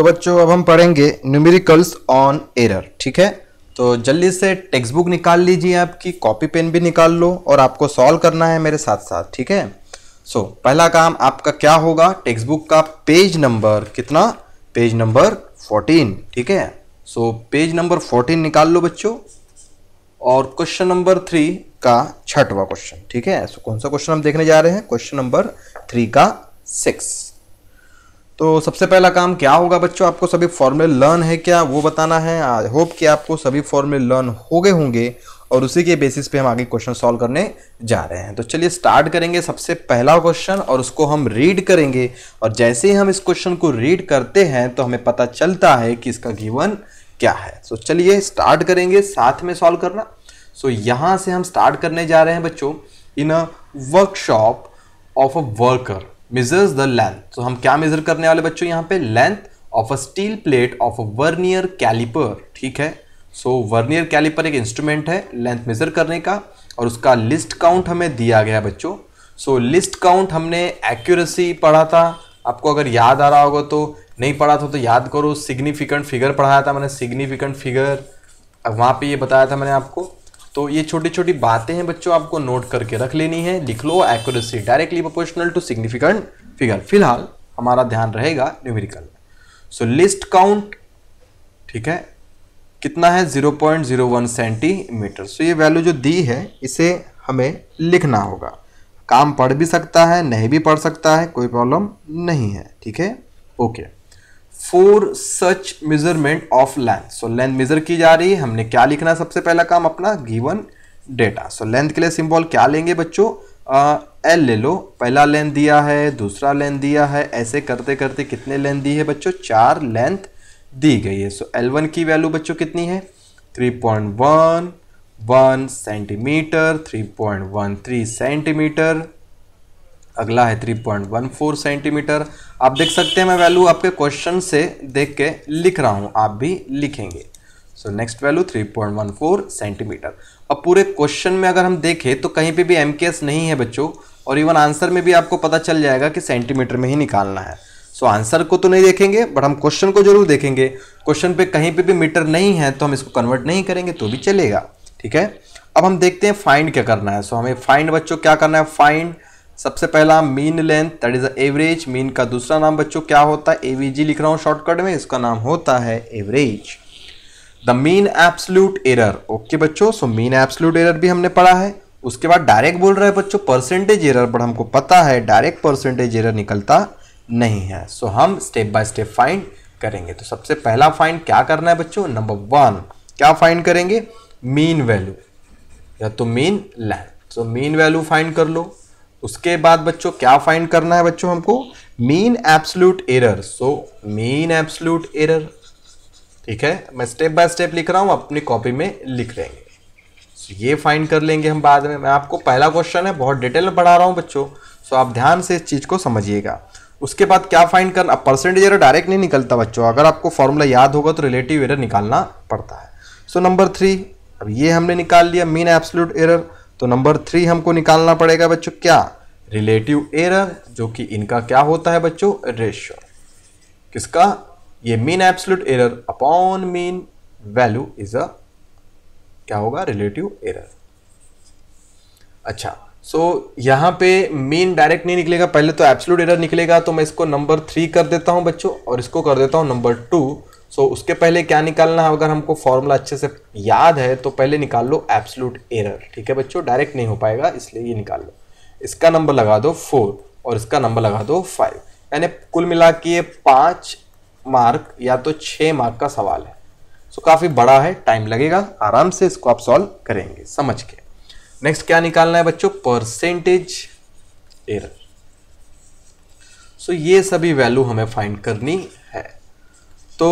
तो बच्चों अब हम पढ़ेंगे न्यूमेरिकल्स ऑन एरर ठीक है तो जल्दी से टेक्स्ट बुक निकाल लीजिए आपकी कॉपी पेन भी निकाल लो और आपको सॉल्व करना है मेरे साथ साथ ठीक है सो so, पहला काम आपका क्या होगा टेक्स्ट बुक का पेज नंबर कितना पेज नंबर 14 ठीक है सो पेज नंबर 14 निकाल लो बच्चों और क्वेश्चन नंबर थ्री का छठवा क्वेश्चन ठीक है सो so, कौन सा क्वेश्चन हम देखने जा रहे हैं क्वेश्चन नंबर थ्री का सिक्स तो सबसे पहला काम क्या होगा बच्चों आपको सभी फॉर्मूले लर्न है क्या वो बताना है आई होप कि आपको सभी फॉर्मूले लर्न हो गए होंगे और उसी के बेसिस पे हम आगे क्वेश्चन सॉल्व करने जा रहे हैं तो चलिए स्टार्ट करेंगे सबसे पहला क्वेश्चन और उसको हम रीड करेंगे और जैसे ही हम इस क्वेश्चन को रीड करते हैं तो हमें पता चलता है कि इसका गिवन क्या है सो so, चलिए स्टार्ट करेंगे साथ में सॉल्व करना सो so, यहाँ से हम स्टार्ट करने जा रहे हैं बच्चों in a workshop of a worker measures the length तो हम क्या मेजर करने वाले बच्चों यहाँ पे length of a steel plate of a vernier calliper ठीक है सो वर्नियर कैलिपर एक इंस्ट्रूमेंट है लेंथ मेजर करने का और उसका लिस्ट काउंट हमें दिया गया बच्चों सो लिस्ट काउंट हमने एक्यूरेसी पढ़ा था आपको अगर याद आ रहा होगा तो नहीं पढ़ा था तो याद करो सिग्निफिकेंट फिगर पढ़ाया था मैंने सिग्निफिकेंट फिगर वहाँ पे ये बताया था मैंने आपको तो ये छोटी छोटी बातें हैं बच्चों आपको नोट करके रख लेनी है लिख लो accuracy directly proportional to significant figure फिलहाल हमारा ध्यान रहेगा न्यूमेरिकल सो लिस्ट काउंट ठीक है कितना है 0.01 सेंटीमीटर सो ये वैल्यू जो दी है इसे हमें लिखना होगा काम पढ़ भी सकता है नहीं भी पढ़ सकता है कोई प्रॉब्लम नहीं है ठीक है okay okay. For such measurement of length so length measure की जा रही है हमने क्या लिखना सबसे पहला काम अपना गिवन डेटा सो लेंथ के लिए सिंबल क्या लेंगे बच्चों एल ले लो पहला लेंथ दिया है दूसरा लेंथ दिया है ऐसे करते करते कितने लेंथ दी है बच्चों चार लेंथ दी गई है सो एल वन की वैल्यू बच्चों कितनी है three point one one centimetre three point one three centimetre अगला है three point one four centimetre आप देख सकते हैं मैं वैल्यू आपके क्वेश्चन से देख के लिख रहा हूँ आप भी लिखेंगे सो नेक्स्ट वैल्यू 3.14 सेंटीमीटर अब पूरे क्वेश्चन में अगर हम देखें तो कहीं पे भी एम नहीं है बच्चों और इवन आंसर में भी आपको पता चल जाएगा कि सेंटीमीटर में ही निकालना है सो so, आंसर को तो नहीं देखेंगे बट हम क्वेश्चन को जरूर देखेंगे क्वेश्चन पे कहीं पे भी मीटर नहीं है तो हम इसको कन्वर्ट नहीं करेंगे तो भी चलेगा ठीक है अब हम देखते हैं फाइंड क्या करना है सो so, हमें फाइंड बच्चों क्या करना है फाइंड सबसे पहला mean length that is average mean का दूसरा नाम बच्चों क्या होता है एवीजी लिख रहा हूँ शॉर्टकट में इसका नाम होता है average the mean absolute error okay बच्चों सो मीन एब्सल्यूट एरर भी हमने पढ़ा है उसके बाद डायरेक्ट बोल रहे हैं बच्चों परसेंटेज एरर बट हमको पता है डायरेक्ट परसेंटेज एरर निकलता नहीं है सो so, हम स्टेप बाय स्टेप फाइंड करेंगे तो सबसे पहला फाइंड क्या करना है बच्चों नंबर वन क्या फाइंड करेंगे मीन वैल्यू या तो mean length so mean value find कर लो उसके बाद बच्चों क्या फाइंड करना है बच्चों हमको mean absolute error so mean absolute error ठीक है मैं स्टेप बाय स्टेप लिख रहा हूँ अपनी कॉपी में लिख लेंगे so, ये फाइंड कर लेंगे हम बाद में मैं आपको पहला क्वेश्चन है बहुत डिटेल में पढ़ा रहा हूँ बच्चों सो so, आप ध्यान से इस चीज़ को समझिएगा उसके बाद क्या फाइंड करना परसेंटेज एरर डायरेक्ट नहीं निकलता बच्चों अगर आपको फॉर्मूला याद होगा तो रिलेटिव एरर निकालना पड़ता है सो नंबर थ्री अब ये हमने निकाल लिया मीन एब्सोल्यूट एरर तो नंबर थ्री हमको निकालना पड़ेगा बच्चों क्या रिलेटिव एरर जो कि इनका क्या होता है बच्चों रेशियो किसका ये mean absolute error upon mean value is a क्या होगा रिलेटिव एरर अच्छा सो so, यहाँ पे मीन डायरेक्ट नहीं निकलेगा पहले तो एब्सोल्यूट एरर निकलेगा तो मैं इसको नंबर थ्री कर देता हूँ बच्चों और इसको कर देता हूँ नंबर टू सो so, उसके पहले क्या निकालना है अगर हमको फॉर्मूला अच्छे से याद है तो पहले निकाल लो एब्सलूट एरर ठीक है बच्चों डायरेक्ट नहीं हो पाएगा इसलिए ये निकाल लो इसका नंबर लगा दो फोर और इसका नंबर लगा दो फाइव यानी कुल मिला के ये पाँच मार्क या तो छः मार्क का सवाल है सो so, काफ़ी बड़ा है टाइम लगेगा आराम से इसको आप सॉल्व करेंगे समझ के नेक्स्ट क्या निकालना है बच्चों परसेंटेज एरर सो so, ये सभी वैल्यू हमें फाइंड करनी तो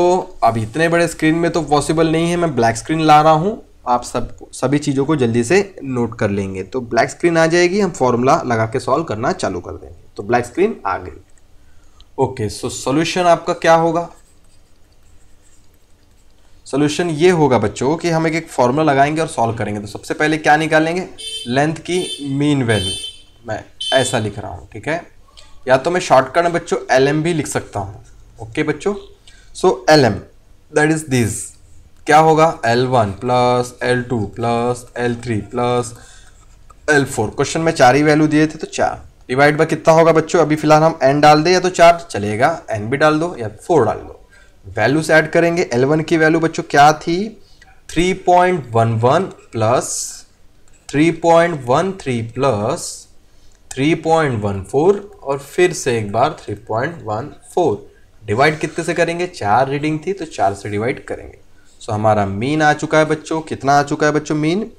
अब इतने बड़े स्क्रीन में तो पॉसिबल नहीं है मैं ब्लैक स्क्रीन ला रहा हूँ आप सब सभी चीज़ों को जल्दी से नोट कर लेंगे तो ब्लैक स्क्रीन आ जाएगी हम फॉर्मूला लगा के सॉल्व करना चालू कर देंगे तो ब्लैक स्क्रीन आ गई ओके सो सोल्यूशन आपका क्या होगा सोल्यूशन ये होगा बच्चों कि हम एक एक फॉर्मूला लगाएंगे और सॉल्व करेंगे तो सबसे पहले क्या निकालेंगे लेंथ की मीन वैल्यू मैं ऐसा लिख रहा हूँ ठीक है या तो मैं शॉर्टकट में बच्चों एल भी लिख सकता हूँ ओके बच्चों so L M that is this क्या होगा L one plus L two plus L three plus L four question में चार ही वैल्यू दिए थे तो चार डिवाइड बाय कितना होगा बच्चों अभी फिलहाल हम एन डाल दें या तो चार चलेगा एन भी डाल दो या फोर डाल दो वैल्यू से ऐड करेंगे एल वन की वैल्यू बच्चों क्या थी three point one one plus three point one three plus three point one four और फिर से एक बार three point one four divide कितने से करेंगे चार रीडिंग थी तो चार से डिवाइड करेंगे सो so, हमारा मीन आ चुका है बच्चों कितना आ चुका है बच्चों mean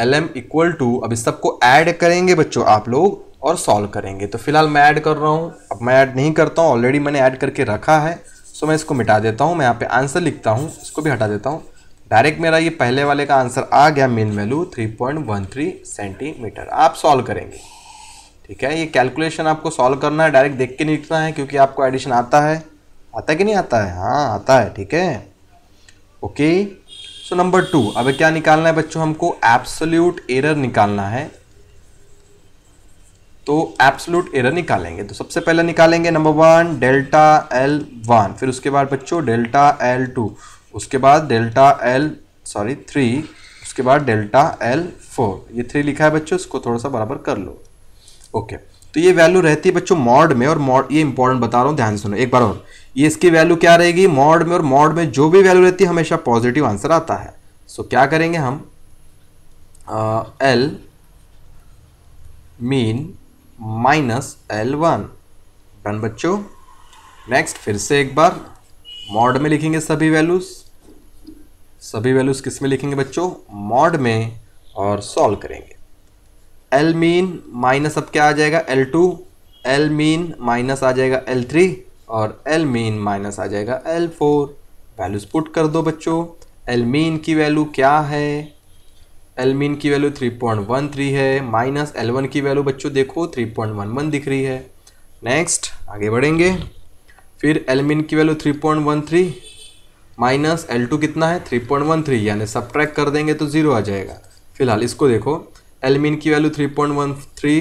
L M equal to अब इस सबको ऐड करेंगे बच्चों आप लोग और सॉल्व करेंगे तो फिलहाल मैं ऐड कर रहा हूँ अब मैं ऐड नहीं करता हूँ ऑलरेडी मैंने ऐड करके रखा है सो मैं इसको मिटा देता हूँ मैं यहाँ पे आंसर लिखता हूँ इसको भी हटा देता हूँ डायरेक्ट मेरा ये पहले वाले का आंसर आ गया मेन वैल्यू 3.13 सेंटीमीटर आप सॉल्व करेंगे ठीक है ये कैलकुलेशन आपको सॉल्व करना है डायरेक्ट देख के नहीं लिखना है क्योंकि आपको एडिशन आता है आता कि नहीं आता है हाँ आता है ठीक है ओके सो नंबर टू अब क्या निकालना है बच्चों हमको एब्सोल्यूट एरर निकालना है तो एब्सोल्यूट एरर निकालेंगे तो सबसे पहले निकालेंगे number one delta L one फिर उसके बाद बच्चों डेल्टा एल टू उसके बाद डेल्टा एल सॉरी थ्री उसके बाद डेल्टा एल फोर ये थ्री लिखा है बच्चों इसको थोड़ा सा बराबर कर लो ओके तो ये वैल्यू रहती है बच्चों मॉड में और मॉड ये इंपॉर्टेंट बता रहा हूँ ध्यान से सुनो एक बार और ये इसकी वैल्यू क्या रहेगी मॉड में और मॉड में जो भी वैल्यू रहती है हमेशा पॉजिटिव आंसर आता है सो so, क्या करेंगे हम L mean minus L one done बच्चों नेक्स्ट फिर से एक बार मॉड में लिखेंगे सभी वैल्यूज़ सभी वैल्यूज़ किस में लिखेंगे बच्चों मॉड में और सॉल्व करेंगे एल मीन माइनस अब क्या आ जाएगा L two L mean minus आ जाएगा एल थ्री और एल मेन माइनस आ जाएगा एल फोर वैल्यूज पुट कर दो बच्चों एल मेन की वैल्यू क्या है एल मेन की value three point one three है माइनस एल वन की वैल्यू बच्चों देखो थ्री पॉइंट वन वन दिख रही है नेक्स्ट आगे बढ़ेंगे फिर एल मेन की value three point one three minus L two कितना है थ्री पॉइंट वन थ्री यानी सब कर देंगे तो ज़ीरो आ जाएगा फिलहाल इसको देखो एल मेन की value three point one three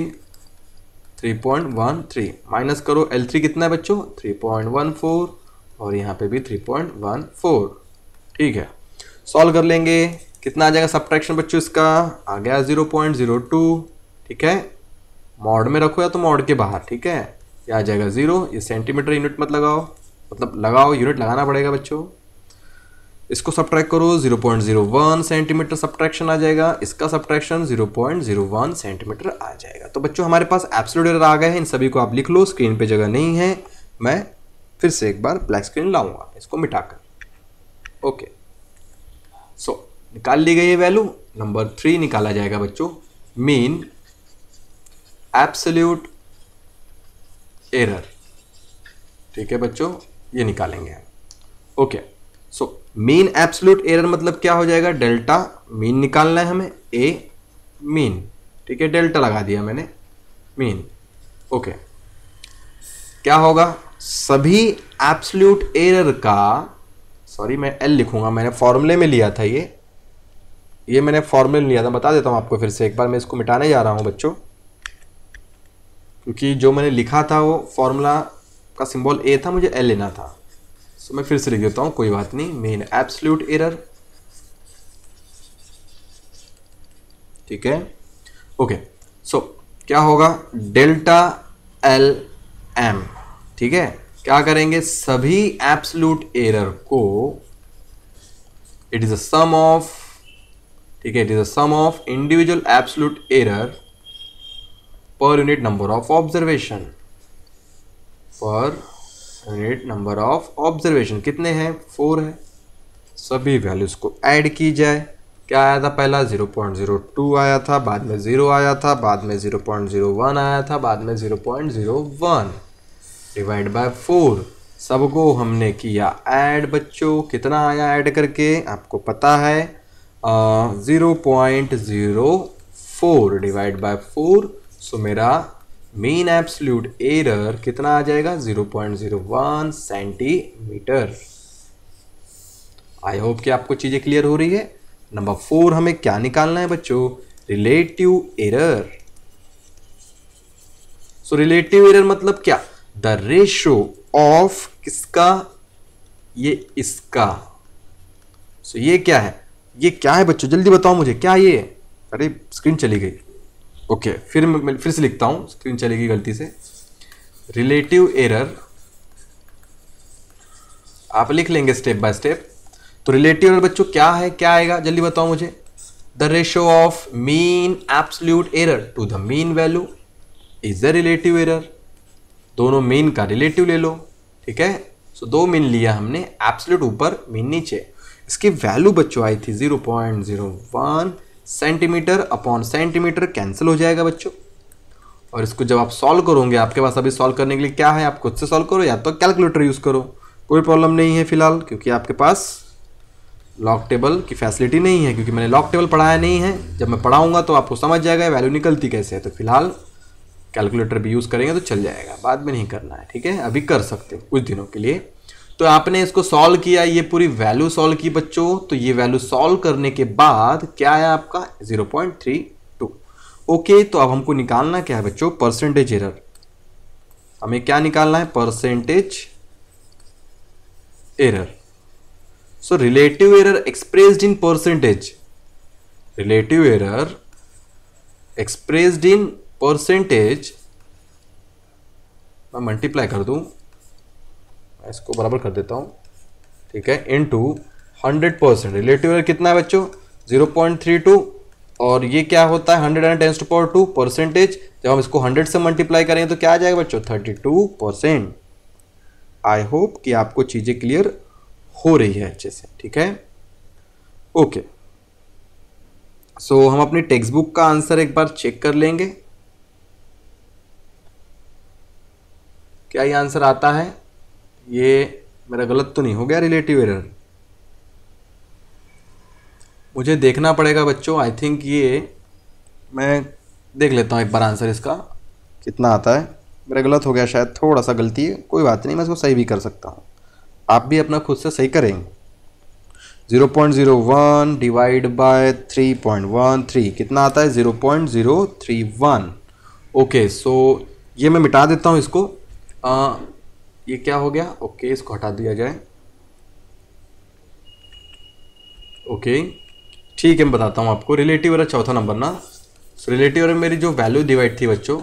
3.13 minus करो L3 कितना है बच्चों 3.14 और यहाँ पे भी 3.14 ठीक है सॉल्व कर लेंगे कितना आ जाएगा सब्ट्रैक्शन बच्चों इसका आ गया 0.02 ठीक है मॉड में रखो या तो मॉड के बाहर ठीक है या आ जाएगा ज़ीरो ये सेंटीमीटर यूनिट मत लगाओ मतलब लगाओ यूनिट लगाना पड़ेगा बच्चों इसको सब्ट्रैक करो 0.01 सेंटीमीटर सब्ट्रैक्शन आ जाएगा इसका सब्ट्रैक्शन 0.01 सेंटीमीटर आ जाएगा तो बच्चों हमारे पास एप्सलोड एरर आ गए हैं इन सभी को आप लिख लो स्क्रीन पे जगह नहीं है मैं फिर से एक बार ब्लैक स्क्रीन लाऊंगा इसको मिटाकर ओके सो निकाल ली गई है वैल्यू नंबर थ्री निकाला जाएगा बच्चों मीन एप्सल्यूट एरर ठीक है बच्चों ये निकालेंगे okay so mean absolute error मतलब क्या हो जाएगा डेल्टा मीन निकालना है हमें ए मीन ठीक है डेल्टा लगा दिया मैंने मीन ओके क्या होगा सभी एब्सोल्यूट एरर का सॉरी मैं एल लिखूंगा मैंने फॉर्मूले में लिया था ये ये मैंने फॉर्मूले लिया था बता देता हूँ आपको फिर से एक बार मैं इसको मिटाने जा रहा हूँ बच्चों क्योंकि जो मैंने लिखा था वो फॉर्मूला का सिंबल ए था मुझे एल लेना था सो मैं फिर से लिख देता हूँ कोई बात नहीं मेन एब्सल्यूट एरर ठीक है ओके सो क्या होगा डेल्टा एल एम ठीक है क्या करेंगे सभी एब्सल्यूट एरर को it is a sum of ठीक है it is a sum of individual absolute error per unit number of observation per hundred number of observation कितने हैं फोर है सभी वैल्यूज़ को ऐड की जाए क्या आया था पहला 0.02 आया था बाद में ज़ीरो आया था बाद में 0.01 आया था बाद में 0.01 डिवाइड बाय फोर सबको हमने किया ऐड बच्चों कितना आया ऐड करके आपको पता है zero point zero four divide by four so मेरा मीन एब्सल्यूट एरर कितना आ जाएगा 0.01 सेंटीमीटर आई होप कि आपको चीज़ें क्लियर हो रही है नंबर फोर हमें क्या निकालना है बच्चों relative error so relative error मतलब क्या द रेशो ऑफ किसका ये इसका सो so, ये क्या है ये क्या है बच्चों जल्दी बताओ मुझे क्या ये अरे स्क्रीन चली गई ओके फिर मैं फिर से लिखता हूँ स्क्रीन चलेगी गलती से रिलेटिव एरर आप लिख लेंगे स्टेप बाय स्टेप तो रिलेटिव एरर बच्चों क्या है क्या आएगा जल्दी बताओ मुझे the ratio of mean absolute error to the mean value is the relative error दोनों मीन का रिलेटिव ले लो ठीक है सो so, दो मीन लिया हमने एब्सल्यूट ऊपर मीन नीचे इसकी वैल्यू बच्चों आई थी zero point zero one centimetre upon centimetre cancel हो जाएगा बच्चों और इसको जब आप सॉल्व करोगे आपके पास अभी सॉल्व करने के लिए क्या है आप खुद से सॉल्व करो या तो कैलकुलेटर यूज़ करो कोई प्रॉब्लम नहीं है फिलहाल क्योंकि आपके पास लॉक टेबल की फैसिलिटी नहीं है क्योंकि मैंने लॉक टेबल पढ़ाया नहीं है जब मैं पढ़ाऊँगा तो आपको समझ जाएगा वैल्यू निकलती कैसे है तो फिलहाल कैलकुलेटर भी यूज़ करेंगे तो चल जाएगा बाद में नहीं करना है ठीक है अभी कर सकते हो कुछ दिनों के लिए तो आपने इसको सॉल्व किया ये पूरी वैल्यू सॉल्व की बच्चों तो ये वैल्यू सॉल्व करने के बाद क्या है आपका 0.32 ओके तो अब हमको निकालना क्या है बच्चों परसेंटेज एरर हमें क्या निकालना है percentage error so relative error expressed in percentage relative error expressed in percentage मैं मल्टीप्लाई कर दूं इसको बराबर कर देता हूँ ठीक है into hundred percent relative कितना है बच्चों जीरो पॉइंट थ्री टू और ये क्या होता है hundred and tens to power two percentage जब हम इसको हंड्रेड से मल्टीप्लाई करेंगे तो क्या आ जाएगा बच्चों thirty two percent I hope कि आपको चीज़ें क्लियर हो रही है अच्छे से ठीक है ओके सो so, हम अपनी टेक्स्ट बुक का आंसर एक बार चेक कर लेंगे क्या ये आंसर आता है ये मेरा गलत तो नहीं हो गया रिलेटिव एरर मुझे देखना पड़ेगा बच्चों आई थिंक ये मैं देख लेता हूँ एक बार आंसर इसका कितना आता है मेरा गलत हो गया शायद थोड़ा सा गलती है कोई बात नहीं मैं इसको सही भी कर सकता हूँ आप भी अपना खुद से सही करेंगे zero point zero one divide by three point one three कितना आता है zero point zero three one okay so ये मैं मिटा देता हूँ इसको ये क्या हो गया ओके इसको हटा दिया जाए ओके ठीक है मैं बताता हूँ आपको रिलेटिव वाला चौथा नंबर ना रिलेटिव और मेरी जो वैल्यू डिवाइड थी बच्चों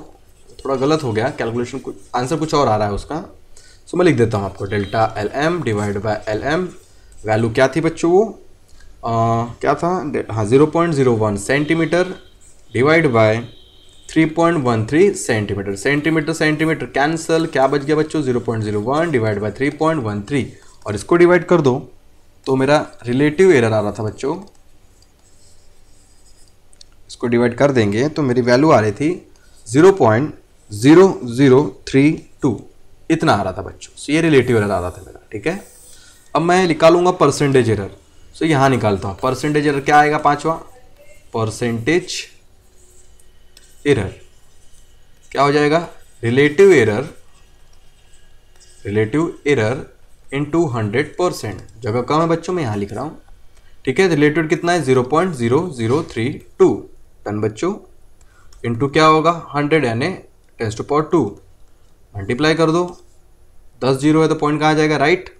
थोड़ा गलत हो गया कैलकुलेशन कुछ आंसर कुछ और आ रहा है उसका सो मैं लिख देता हूँ आपको delta L M divide by L M value क्या थी बच्चों वो आ, क्या था हाँ zero point zero one centimetre divide by 3.13 centimetre centimetre centimetre cancel क्या बच गया बच्चों 0.01 डिवाइड वन थ्री और इसको डिवाइड कर दो तो मेरा रिलेटिव एरर आ रहा था बच्चों इसको डिवाइड कर देंगे तो मेरी वैल्यू आ रही थी 0.0032 इतना आ रहा था बच्चों सो ये रिलेटिव एरर आ रहा था मेरा ठीक है अब मैं निकालूंगा परसेंटेज एरर सो यहाँ निकालता हूँ परसेंटेज एरर क्या आएगा पाँचवा परसेंटेज एरर क्या हो जाएगा relative error relative error into hundred percent जगह कम है बच्चों मैं यहाँ लिख रहा हूँ ठीक है रिलेटेड कितना है zero point zero zero three two टन बच्चों इंटू क्या होगा हंड्रेड यानी tens to power two multiply कर दो दस जीरो है तो पॉइंट कहाँ आ जाएगा राइट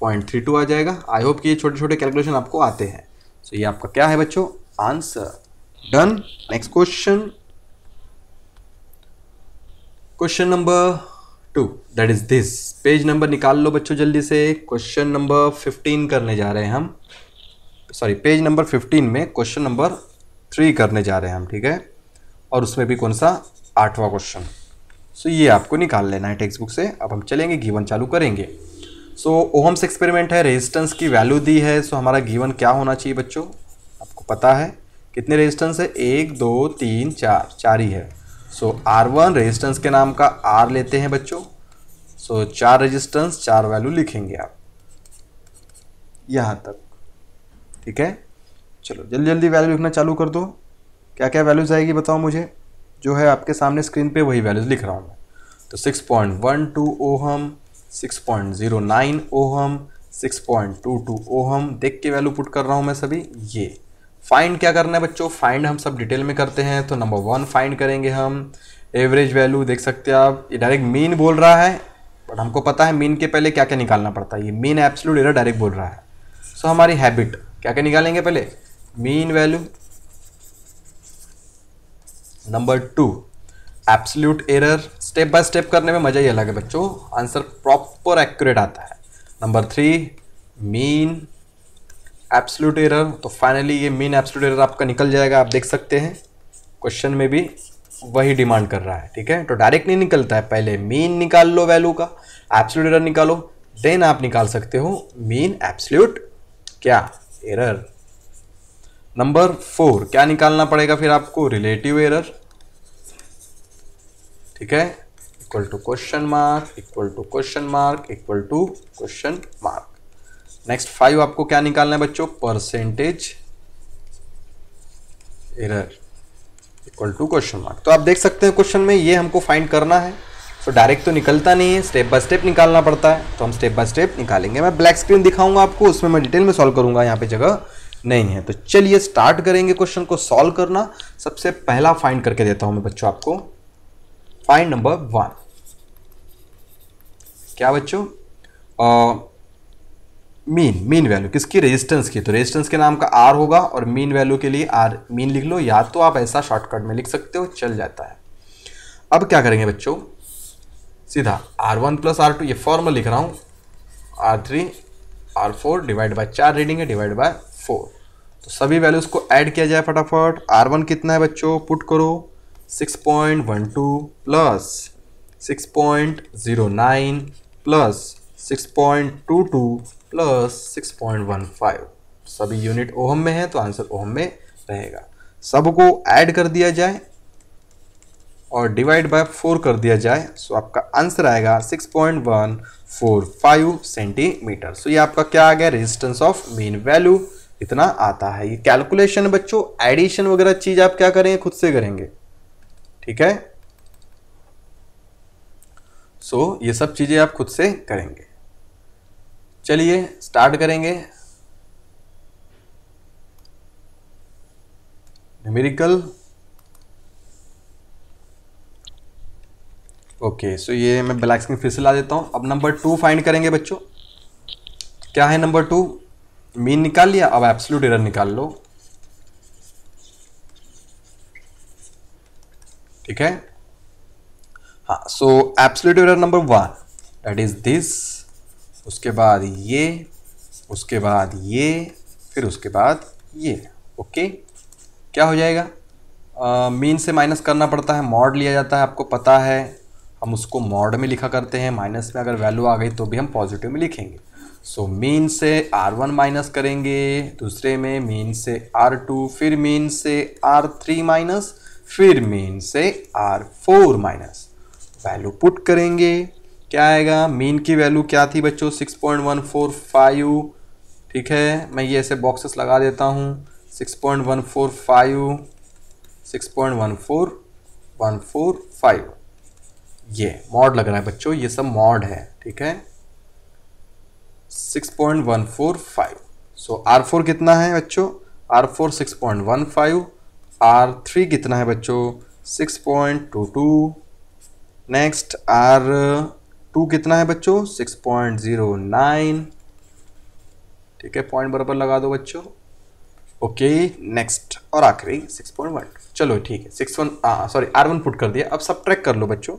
पॉइंट थ्री टू आ जाएगा आई होप कि ये छोटे छोटे कैलकुलेशन आपको आते हैं सो so, ये आपका क्या है बच्चों answer done next question question number two that is this page number निकाल लो बच्चों जल्दी से क्वेश्चन नंबर फिफ्टीन करने जा रहे हैं हम सॉरी पेज नंबर फिफ्टीन में क्वेश्चन नंबर थ्री करने जा रहे हैं हम ठीक है और उसमें भी कौन सा आठवां क्वेश्चन सो ये आपको निकाल लेना है टेक्स्ट बुक से अब हम चलेंगे गीवन चालू करेंगे सो ओहम्स एक्सपेरिमेंट है रेजिस्टेंस की वैल्यू दी है सो हमारा गीवन क्या होना चाहिए बच्चों आपको पता है कितने रेजिस्टेंस है एक दो तीन चार चार ही है सो आर वन रजिस्टेंस के नाम का आर लेते हैं बच्चों सो so, चार रजिस्टेंस चार वैल्यू लिखेंगे आप यहाँ तक ठीक है चलो जल्दी जल्दी वैल्यू लिखना चालू कर दो क्या क्या वैल्यूज़ आएगी बताओ मुझे जो है आपके सामने स्क्रीन पे वही वैल्यूज़ लिख रहा हूँ मैं तो 6.12 point one two ohm six point zero nine ohm six point two two ohm देख के वैल्यू पुट कर रहा हूँ मैं सभी ये फाइंड क्या करना है बच्चों फाइंड हम सब डिटेल में करते हैं तो नंबर वन फाइंड करेंगे हम एवरेज वैल्यू देख सकते हैं आप ये डायरेक्ट मीन बोल रहा है बट हमको पता है मीन के पहले क्या क्या निकालना पड़ता है ये मीन एब्सोल्यूट एरर डायरेक्ट बोल रहा है सो so, हमारी हैबिट क्या क्या निकालेंगे पहले mean value number two absolute error step by step करने में मज़ा ही अलग है बच्चों आंसर प्रॉपर एक्यूरेट आता है number three mean absolute error तो फाइनली ये मीन एप्सलूट एरर आपका निकल जाएगा आप देख सकते हैं क्वेश्चन में भी वही डिमांड कर रहा है ठीक है तो डायरेक्ट नहीं निकलता है पहले मीन निकाल लो वैल्यू का एप्सलूट एरर निकालो देन आप निकाल सकते हो मीन एप्सल्यूट क्या एरर नंबर फोर क्या निकालना पड़ेगा फिर आपको रिलेटिव एरर ठीक है equal to question mark equal to question mark equal to question mark next five आपको क्या निकालना है बच्चों percentage error equal to question mark तो आप देख सकते हैं क्वेश्चन में ये हमको फाइंड करना है तो डायरेक्ट तो निकलता नहीं है स्टेप बाय स्टेप निकालना पड़ता है तो हम स्टेप बाय स्टेप निकालेंगे मैं ब्लैक स्क्रीन दिखाऊंगा आपको उसमें मैं डिटेल में सॉल्व करूंगा यहाँ पे जगह नहीं है तो चलिए स्टार्ट करेंगे क्वेश्चन को सॉल्व करना सबसे पहला फाइंड करके देता हूँ मैं बच्चों आपको फाइंड नंबर वन क्या बच्चों मीन मीन वैल्यू किसकी रेजिस्टेंस की तो रेजिस्टेंस के नाम का आर होगा और मीन वैल्यू के लिए आर मीन लिख लो या तो आप ऐसा शॉर्टकट में लिख सकते हो चल जाता है अब क्या करेंगे बच्चों सीधा R one plus R two ये फॉर्मल लिख रहा हूँ R three R four divide by चार रीडिंग है डिवाइड बाय फोर तो सभी वैल्यूज़ को ऐड किया जाए फटाफट आर वन कितना है बच्चों पुट करो six point one two plus six point zero nine plus six point two two plus six point one five सभी यूनिट ओहम में है तो आंसर ओहम में रहेगा सबको ऐड कर दिया जाए और डिवाइड बाय फोर कर दिया जाए सो आपका आंसर आएगा six point one four five centimetre so ये आपका क्या आ गया रेजिस्टेंस ऑफ मेन वैल्यू इतना आता है ये कैलकुलेशन बच्चों एडिशन वगैरह चीज आप क्या करेंगे खुद से करेंगे ठीक है सो so, ये सब चीजें आप खुद से करेंगे चलिए स्टार्ट करेंगे न्यूमेरिकल ओके सो ये मैं ब्लैक स्क्रीन फिर से ला देता हूँ अब नंबर टू फाइंड करेंगे बच्चों क्या है नंबर टू मीन निकाल लिया अब एब्सोल्यूट एरर निकाल लो ठीक है हाँ so absolute error number one that is this उसके बाद ये उसके बाद ये फिर उसके बाद ये ओके क्या हो जाएगा मीन से माइनस करना पड़ता है मॉड लिया जाता है आपको पता है हम उसको मॉड में लिखा करते हैं माइनस में अगर वैल्यू आ गई तो भी हम पॉजिटिव में लिखेंगे सो so, मीन से आर वन माइनस करेंगे दूसरे में मीन से आर टू फिर मीन से आर थ्री माइनस फिर मीन से R four minus value put करेंगे क्या आएगा मीन की वैल्यू क्या थी बच्चों six point one four five ठीक है मैं ये ऐसे बॉक्सेस लगा देता हूँ six point one four five six point one four one four five ये मॉड लग रहा है बच्चों ये सब मॉड है ठीक है six point one four five so R four कितना है बच्चों R four six point one five R three कितना है बच्चों six point two two next R two कितना है बच्चों सिक्स पॉइंट ज़ीरो नाइन ठीक है पॉइंट बराबर लगा दो बच्चों ओके नेक्स्ट और आखिरी सिक्स पॉइंट वन चलो ठीक है सिक्स वन हाँ, सॉरी आर वन पुट कर दिया अब सब ट्रैक कर लो बच्चों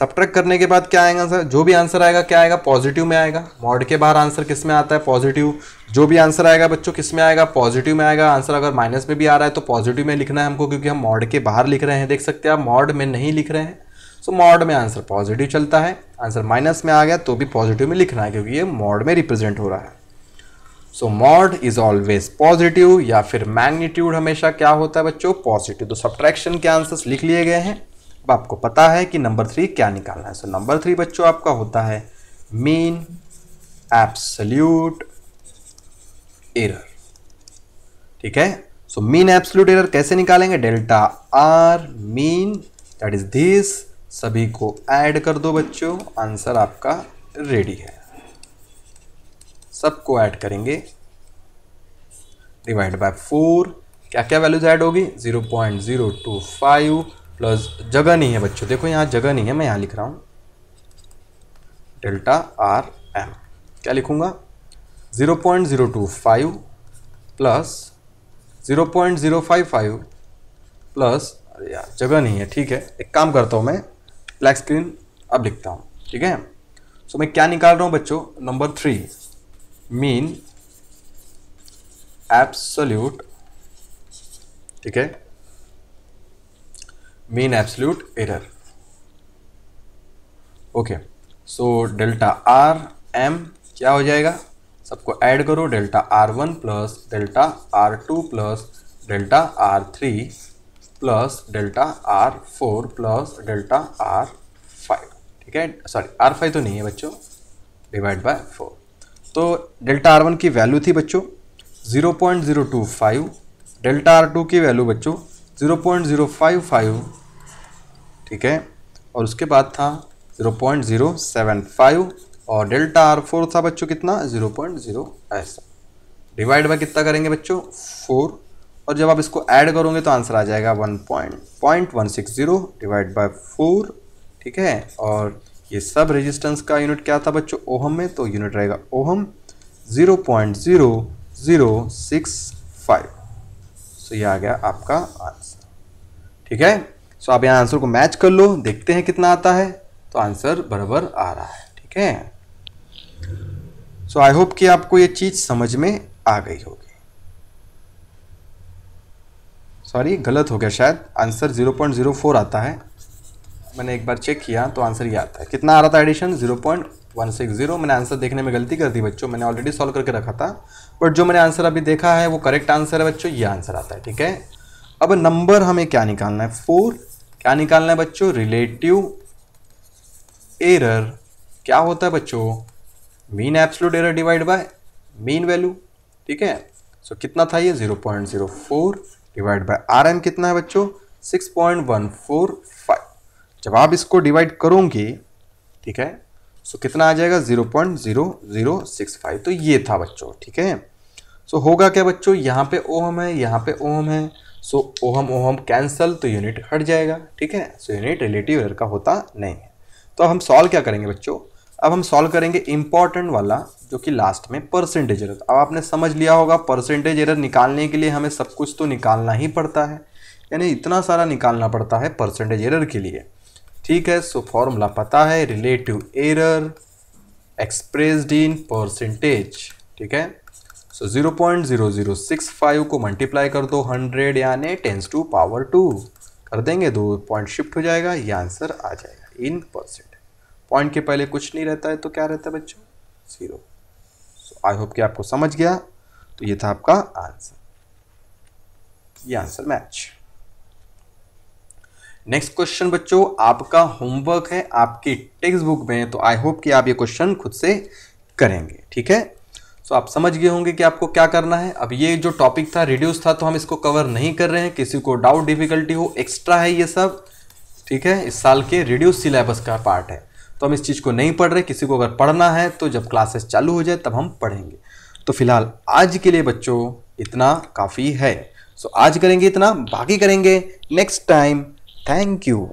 सब ट्रैक करने के बाद क्या आएगा सर जो भी आंसर आएगा क्या आएगा पॉजिटिव में आएगा मॉड के बाहर आंसर किस में आता है पॉजिटिव जो भी आंसर आएगा बच्चों किस में आएगा पॉजिटिव में आएगा आंसर अगर माइनस में भी आ रहा है तो पॉजिटिव में लिखना है हमको क्योंकि हम मॉड के बाहर लिख रहे हैं देख सकते हैं आप मॉड में नहीं लिख रहे हैं सो मॉड में आंसर पॉजिटिव चलता है आंसर माइनस में आ गया तो भी पॉजिटिव में लिखना है क्योंकि ये मॉड में रिप्रेजेंट हो रहा है so mod is always positive या फिर मैग्नीट्यूड हमेशा क्या होता है बच्चों पॉजिटिव तो सब्ट्रैक्शन के आंसर्स लिख लिए गए हैं अब आपको पता है कि नंबर थ्री क्या निकालना है सो नंबर थ्री बच्चों आपका होता है मीन एप्सल्यूट एरर ठीक है सो मीन एप्सल्यूट एरर कैसे निकालेंगे delta R mean that is this सभी को ऐड कर दो बच्चों आंसर आपका रेडी है सबको ऐड करेंगे डिवाइड बाय फोर क्या क्या वैल्यूज ऐड होगी zero point zero two five plus जगह नहीं है बच्चों देखो यहाँ जगह नहीं है मैं यहाँ लिख रहा हूँ डेल्टा आर एम क्या लिखूँगा zero point zero two five plus zero point zero five five plus अरे यार जगह नहीं है ठीक है एक काम करता हूँ मैं ब्लैक स्क्रीन अब लिखता हूँ ठीक है सो मैं क्या निकाल रहा हूँ बच्चों नंबर थ्री मीन एप्सल्यूट ठीक है mean absolute error okay so delta R M क्या हो जाएगा सबको ऐड करो delta R one plus delta R two plus delta R three plus delta R four plus delta R five ठीक है sorry R five तो नहीं है बच्चों डिवाइड बाय फोर तो डेल्टा आर वन की वैल्यू थी बच्चों zero point zero two five delta R two की वैल्यू बच्चों zero point zero five five ठीक है और उसके बाद था zero point zero seven five और डेल्टा आर फोर था बच्चों कितना ज़ीरो पॉइंट ज़ीरो ऐसा डिवाइड बाय कितना करेंगे बच्चों फोर और जब आप इसको ऐड करोगे तो आंसर आ जाएगा one point point one six zero divide by four ठीक है और ये सब रेजिस्टेंस का यूनिट क्या था बच्चों ओहम में तो यूनिट रहेगा ohm zero point zero zero six five so ये आ गया आपका आंसर ठीक है सो so, आप यहाँ आंसर को मैच कर लो देखते हैं कितना आता है तो आंसर बराबर आ रहा है ठीक है सो आई होप कि आपको ये चीज़ समझ में आ गई होगी सॉरी गलत हो गया शायद आंसर 0.04 आता है मैंने एक बार चेक किया तो आंसर ये आता है कितना आ रहा था एडिशन 0.160 मैंने आंसर देखने में गलती कर दी बच्चों मैंने ऑलरेडी सॉल्व करके रखा था बट जो मैंने आंसर अभी देखा है वो करेक्ट आंसर है बच्चों ये आंसर आता है ठीक है अब नंबर हमें क्या निकालना है फोर क्या निकालना है बच्चों रिलेटिव एरर क्या होता है बच्चों mean absolute error divide by mean value ठीक है सो so, कितना था ये zero zero point four divide by R M कितना है बच्चों six point one four five जब आप इसको डिवाइड करोगे ठीक है सो कितना आ जाएगा zero point zero zero six five तो ये था बच्चों ठीक है सो होगा क्या बच्चों यहाँ पे ओहम है यहाँ पे ओहम है सो ओहम ओहम कैंसल तो यूनिट हट जाएगा ठीक है सो यूनिट रिलेटिव एरर का होता नहीं है तो अब हम सॉल्व क्या करेंगे बच्चों अब हम सॉल्व करेंगे इम्पॉर्टेंट वाला जो कि लास्ट में परसेंटेज एरर अब आपने समझ लिया होगा परसेंटेज एरर निकालने के लिए हमें सब कुछ तो निकालना ही पड़ता है यानी इतना सारा निकालना पड़ता है परसेंटेज एरर के लिए ठीक है सो फॉर्मूला पता है relative error expressed in percentage ठीक है so zero point zero zero six five को मल्टीप्लाई कर दो हंड्रेड यानी टेंस टू पावर टू कर देंगे दो पॉइंट शिफ्ट हो जाएगा ये आंसर आ जाएगा इन परसेंट पॉइंट के पहले कुछ नहीं रहता है तो क्या रहता है बच्चों जीरो आई होप कि आपको समझ गया तो ये था आपका आंसर ये आंसर मैच नेक्स्ट क्वेश्चन बच्चों आपका होमवर्क है आपकी टेक्स्ट बुक में तो आई होप कि आप ये क्वेश्चन खुद से करेंगे ठीक है सो so, आप समझ गए होंगे कि आपको क्या करना है अब ये जो टॉपिक था रिड्यूस था तो हम इसको कवर नहीं कर रहे हैं किसी को डाउट डिफिकल्टी हो एक्स्ट्रा है ये सब ठीक है इस साल के रिड्यूस सिलेबस का पार्ट है तो हम इस चीज़ को नहीं पढ़ रहे किसी को अगर पढ़ना है तो जब क्लासेस चालू हो जाए तब हम पढ़ेंगे तो फिलहाल आज के लिए बच्चों इतना काफ़ी है सो आज करेंगे इतना बाकी करेंगे नेक्स्ट टाइम थैंक यू